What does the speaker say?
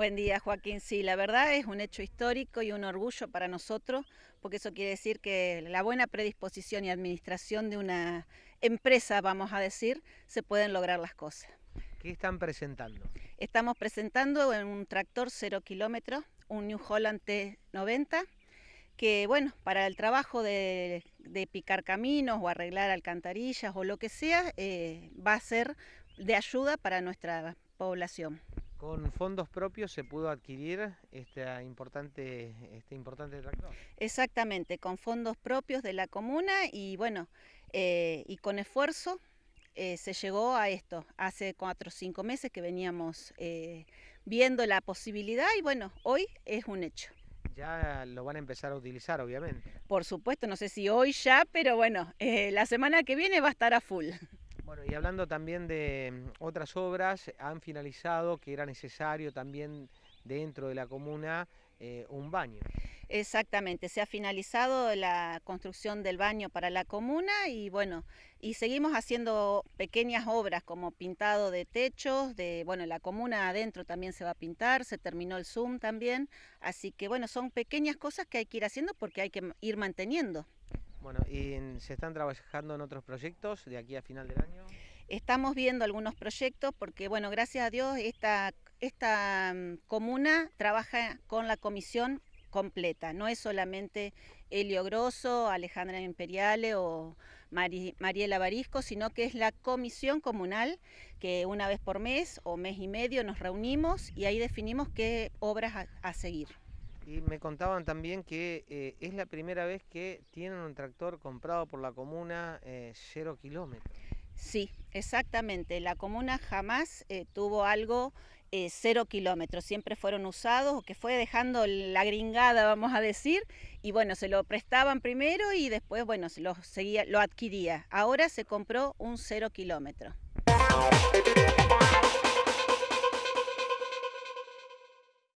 Buen día, Joaquín. Sí, la verdad es un hecho histórico y un orgullo para nosotros, porque eso quiere decir que la buena predisposición y administración de una empresa, vamos a decir, se pueden lograr las cosas. ¿Qué están presentando? Estamos presentando un tractor cero kilómetros, un New Holland T90, que bueno, para el trabajo de, picar caminos o arreglar alcantarillas o lo que sea, eh, va a ser de ayuda para nuestra población. Con fondos propios se pudo adquirir este importante, este importante tractor. Exactamente, con fondos propios de la comuna y bueno, eh, y con esfuerzo eh, se llegó a esto. Hace cuatro o cinco meses que veníamos eh, viendo la posibilidad y bueno, hoy es un hecho. Ya lo van a empezar a utilizar, obviamente. Por supuesto, no sé si hoy ya, pero bueno, la semana que viene va a estar a full. Bueno, y hablando también de mm, otras obras, han finalizado que era necesario también dentro de la comuna eh, un baño. Exactamente, se ha finalizado la construcción del baño para la comuna y bueno, y seguimos haciendo pequeñas obras como pintado de techos, de bueno, la comuna adentro también se va a pintar, se terminó el Zoom también, así que bueno, son pequeñas cosas que hay que ir haciendo porque hay que ir manteniendo. Bueno, ¿y se están trabajando en otros proyectos de aquí a final del año? Estamos viendo algunos proyectos porque, bueno, gracias a Dios esta, esta mm, comuna trabaja con la comisión completa, no es solamente Helio Grosso, Alejandra Imperiale o Mariela Barisco, sino que es la comisión comunal que una vez por mes o mes y medio nos reunimos y ahí definimos qué obras a seguir. Y me contaban también que eh, es la primera vez que tienen un tractor comprado por la comuna eh, cero kilómetros. Sí, exactamente. La comuna jamás eh, tuvo algo cero kilómetros. Siempre fueron usados o que fue dejando la gringada, vamos a decir. Y bueno, se lo prestaban primero y después, bueno, se lo, seguía, lo adquiría. Ahora se compró un cero kilómetro.